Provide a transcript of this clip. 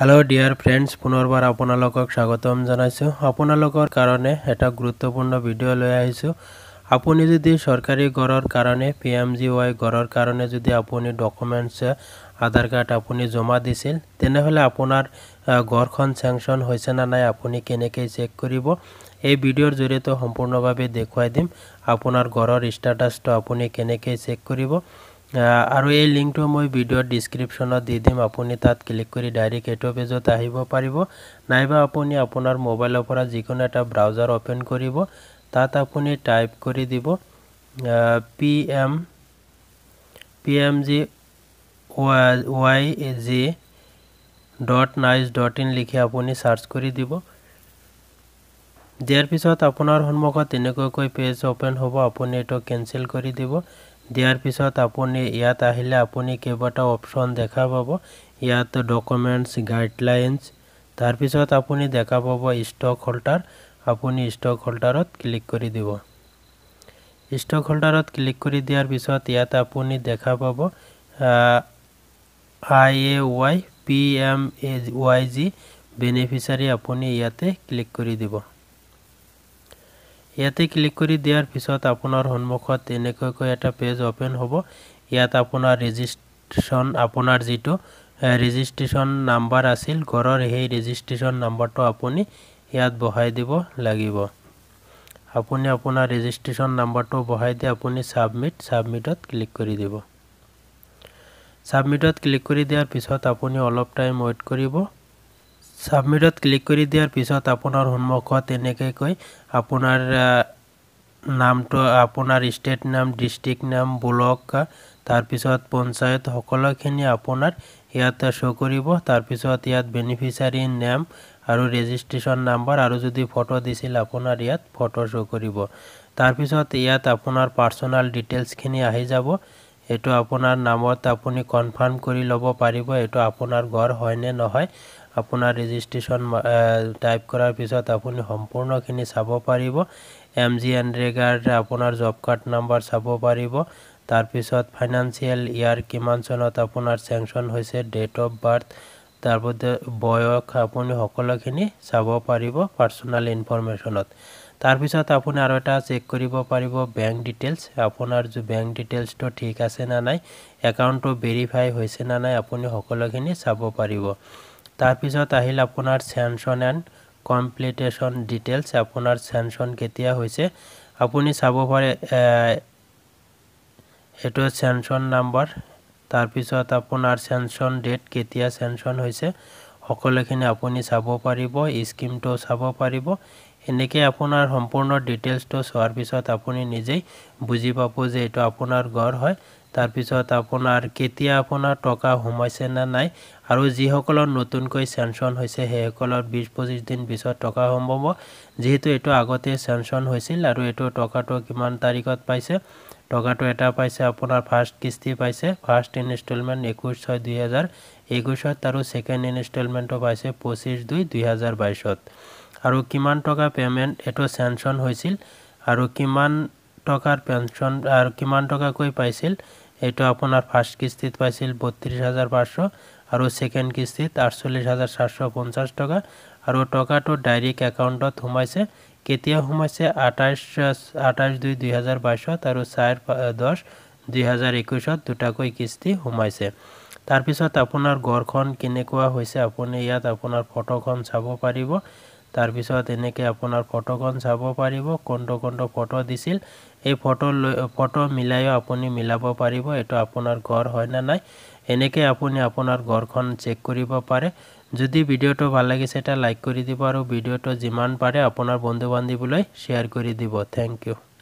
hello' dear friends পুনৰবাৰ আপোনালোকক স্বাগতম জনাইছোঁ আপোনালোকৰ কাৰণে এটা গুৰুত্বপূৰ্ণ ভিডিঅ' লৈ আহিছোঁ আপুনি যদি চৰকাৰী গড়ৰ কাৰণে পি এম জি ৱাই গড়ৰ কাৰণে যদি আপুনি ডকুমেণ্টছ আধাৰ কাৰ্ড আপুনি জমা দিছিল তেনেহ'লে আপোনাৰ গড়খন চেংচন হৈছে না নাই আপুনি কেনেকৈ চেক কৰিব এই ভিডিঅ'ৰ জৰিয়তে সম্পূৰ্ণভাৱে দেখুৱাই দিম আপোনাৰ গড়ৰ ষ্টেটাছটো আপুনি কেনেকৈ চেক কৰিব আৰু এই লিংকটো মই ভিডিঅ' ডিছক্ৰিপশ্যনত দি দিম আপুনি তাত ক্লিক কৰি ডাইৰেক্ট এইটো পেজত আহিব পাৰিব নাইবা আপুনি আপোনাৰ মোবাইলৰ পৰা যিকোনো এটা ব্ৰাউজাৰ অ'পেন কৰিব তাত আপুনি টাইপ কৰি দিব P M P M G Y G dot nic dot in লিখি আপুনি চাৰ্চ কৰি দিব দিয়াৰ পিছত আপোনাৰ সন্মুখত এনেকুৱাকৈ পেজ অ'পেন হ'ব আপুনি এইটো কেনচেল কৰি দিব দিয়াৰ পিছত আপুনি ইয়াত আহিলে আপুনি কেইবাটাও অপশ্যন দেখা পাব ইয়াত ডকুমেণ্টছ গাইডলাইনছ তাৰপিছত আপুনি দেখা পাব ষ্টক হোল্ডাৰ আপুনি ষ্টক হোল্ডাৰত ক্লিক কৰি দিব ষ্টক হোল্ডাৰত ক্লিক কৰি দিয়াৰ পিছত ইয়াত আপুনি দেখা পাব I A Y P M A Y G beneficiary আপুনি ইয়াতে ক্লিক কৰি দিব ইয়াতে ক্লিক কৰি দিয়াৰ পিছত আপোনাৰ সন্মুখত এনেকুৱাকৈ এটা পেজ অপেন হ'ব ইয়াত আপোনাৰ ৰেজিষ্ট্ৰেশ্যন আপোনাৰ যিটো ৰেজিষ্ট্ৰেশ্যন নাম্বাৰ আছিল ঘৰৰ সেই ৰেজিষ্ট্ৰেশ্যন নাম্বাৰটো আপুনি ইয়াত বহাই দিব লাগিব আপুনি আপোনাৰ ৰেজিষ্ট্ৰেশ্যন নাম্বাৰটো বহাই দি আপুনি ছাবমিট ছাবমিটত ক্লিক কৰি দিব ছাবমিটত ক্লিক কৰি দিয়াৰ পিছত আপুনি অলপ টাইম ৱেইট কৰিব সাবমিটত ক্লিক কৰি দিয়াৰ পিছত আপোনাৰ সন্মুখত এনেকৈ আপোনাৰ নামটো আপোনাৰ ষ্টেট নাম ডিষ্ট্ৰিক্ট নাম ব্লক তাৰপিছত পঞ্চায়ত সকলোখিনি আপোনাৰ ইয়াত শ্ব' কৰিব তাৰপিছত ইয়াত বেনিফিচাৰী নেম আৰু ৰেজিষ্ট্ৰেশ্যন নাম্বাৰ আৰু যদি ফটো দিছিল আপোনাৰ ইয়াত ফটো শ্ব' কৰিব তাৰপিছত ইয়াত আপোনাৰ পাৰ্চনেল ডিটেইলছখিনি আহি যাব এইটো আপোনাৰ নামত আপুনি কনফাৰ্ম কৰি ল'ব পাৰিব এইটো আপোনাৰ ঘৰ হয়নে নহয় আপোনাৰ ৰেজিষ্ট্ৰেশ্যন টাইপ কৰাৰ পিছত আপুনি সম্পূৰ্ণখিনি চাব পাৰিব এম জি এনৰেগাৰ আপোনাৰ জব কাৰ্ড নাম্বাৰ চাব পাৰিব তাৰপিছত ফাইনেন্সিয়েল ইয়াৰ কিমান চনত আপোনাৰ চেংচন হৈছে ডেট অফ বাৰ্থ তাৰপিছতে বয়স আপুনি সকলোখিনি চাব পাৰিব পাৰ্চনেল ইনফৰ্মেশ্যনত তাৰপিছত আপুনি আৰু এটা চেক কৰিব পাৰিব বেংক ডিটেইলছ আপোনাৰ যি বেংক ডিটেইলছটো ঠিক আছে নে নাই একাউণ্টটো ভেৰিফাই হৈছে নে নাই আপুনি সকলোখিনি চাব পাৰিব তাৰ পিছত আহিল আপোনাৰ চেনচন এণ্ড কমপ্লিটেশ্যন ডিটেইলছ আপোনাৰ চেনচন কেতিয়া হৈছে আপুনি চাব পাৰে এইটো চেনচন নাম্বাৰ তাৰপিছত আপোনাৰ চেনচন ডেট কেতিয়া চেনচন হৈছে সকলোখিনি আপুনি চাব পাৰিব স্কিমটো চাব পাৰিব এনেকৈ আপোনাৰ সম্পূৰ্ণ ডিটেইলছটো চোৱাৰ পিছত আপুনি নিজেই বুজি পাব যে এইটো আপোনাৰ গড় হয় তাৰপিছত আপোনাৰ কেতিয়া আপোনাৰ টকা সোমাইছে নে নাই আৰু যিসকলৰ নতুনকৈ চেঞ্চন হৈছে সেইসকলৰ বিছ পঁচিছ দিন পিছত টকা সোমাব যিহেতু এইটো আগতে চেঞ্চন হৈছিল আৰু এইটো টকাটো কিমান তাৰিখত পাইছে টকাটো এটা পাইছে আপোনাৰ ফাৰ্ষ্ট কিস্তি পাইছে ফাৰ্ষ্ট ইনষ্টলমেণ্ট একৈছ ছয় দুহেজাৰ একৈছত আৰু ছেকেণ্ড ইনষ্টলমেণ্টো পাইছে পঁচিছ দুই দুহেজাৰ বাইছত আৰু কিমান টকা পে'মেণ্ট এইটো চেঞ্চন হৈছিল আৰু কিমান টকাৰ পেঞ্চন আৰু কিমান টকাকৈ পাইছিল এইটো আপনার ফার্স্ট কিস্তিত পাইছিল বত্রিশ হাজার পাঁচশো আৰু ছেকেণ্ড কিস্তিত আঠচল্লিছ হাজাৰ সাতশ পঞ্চাছ টকা আৰু টকাটো ডাইৰেক্ট একাউণ্টত সোমাইছে কেতিয়া সোমাইছে আঠাইছ আঠাইছ দুই দুহেজাৰ বাইছত আৰু চাৰি দহ দুহেজাৰ একৈছত দুটাকৈ কিস্তি সোমাইছে তাৰপিছত আপোনাৰ ঘৰখন কেনেকুৱা হৈছে আপুনি ইয়াত আপোনাৰ ফটোখন চাব পাৰিব তাৰপিছত এনেকৈ আপোনাৰ ফটোখন চাব পাৰিব কোনটো কোনটো ফটো দিছিল এই ফটো লৈ ফটো মিলাইও আপুনি মিলাব পাৰিব এইটো আপোনাৰ ঘৰ হয়নে নাই এনেকৈ আপুনি আপোনাৰ ঘৰখন চেক কৰিব পাৰে যদি ভিডিঅ'টো ভাল লাগিছে এটা লাইক কৰি দিব আৰু ভিডিঅ'টো যিমান পাৰে আপোনাৰ বন্ধু বান্ধৱীলৈ শ্বেয়াৰ কৰি দিব থেংক ইউ